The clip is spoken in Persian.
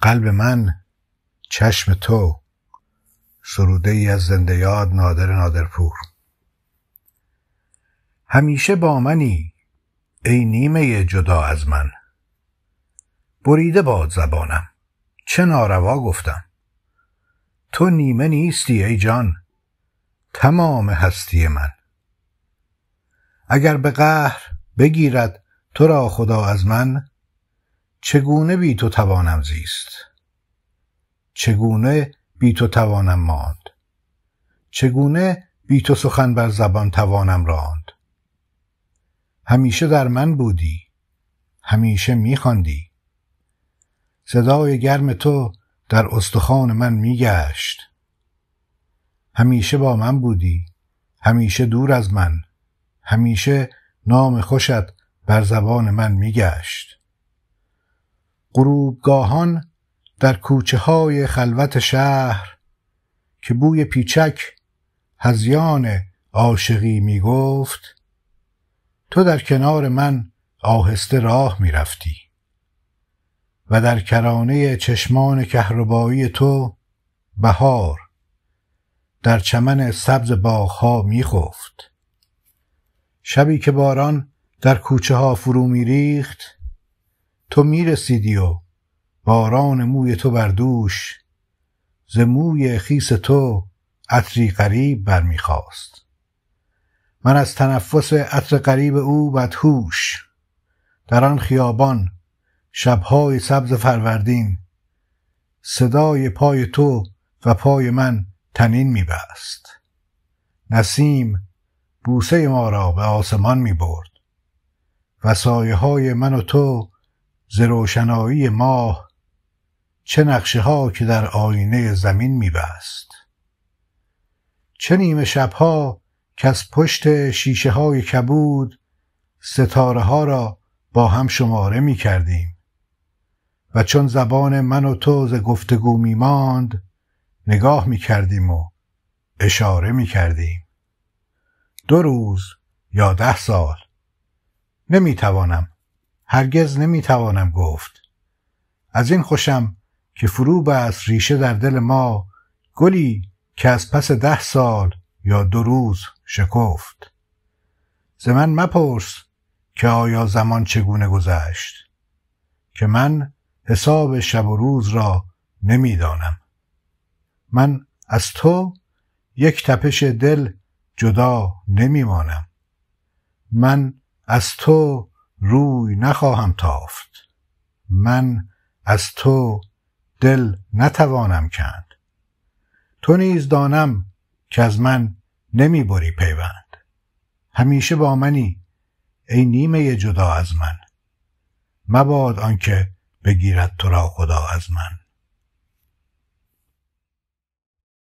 قلب من چشم تو سروده ای از زنده یاد نادر نادرپور همیشه با منی ای نیمه جدا از من بریده باد زبانم چه ناروا گفتم تو نیمه نیستی ای جان تمام هستی من اگر به قهر بگیرد تو را خدا از من چگونه بی تو توانم زیست چگونه بی تو توانم ماند چگونه بی تو سخن بر زبان توانم راند همیشه در من بودی همیشه میخواندی صدای گرم تو در استخوان من میگشت همیشه با من بودی همیشه دور از من همیشه نام خوشت بر زبان من میگشت غروبگاهان در کوچه های خلوت شهر که بوی پیچک هزیان عاشقی می گفت تو در کنار من آهسته راه می رفتی و در کرانه چشمان کهربایی تو بهار در چمن سبز باغها می خفت. شبی که باران در کوچه ها فرو می ریخت تو میرسیدی و باران موی تو بر دوش ز موی خیس تو عطری غریب برمیخواست من از تنفس عطر قریب او بدهوش در آن خیابان شبهای سبز فروردین صدای پای تو و پای من تنین میبست نسیم بوسه ما را به آسمان میبرد و سایه های من و تو زروشنایی ماه چه نقشه ها که در آینه زمین میبست چه نیمه شبها که از پشت شیشه های کبود ستاره ها را با هم شماره می کردیم و چون زبان من و تو ز گفتگو می ماند نگاه می کردیم و اشاره می کردیم دو روز یا ده سال نمی توانم هرگز نمیتوانم گفت از این خوشم که فرو بست ریشه در دل ما گلی که از پس ده سال یا دو روز شکفت ز من مپرس که آیا زمان چگونه گذشت که من حساب شب و روز را نمیدانم من از تو یک تپش دل جدا نمیمانم من از تو روی نخواهم تافت من از تو دل نتوانم کند تو نیز دانم که از من نمی بری پیوند همیشه با منی ای نیمه جدا از من مباد آنکه بگیرد تو را خدا از من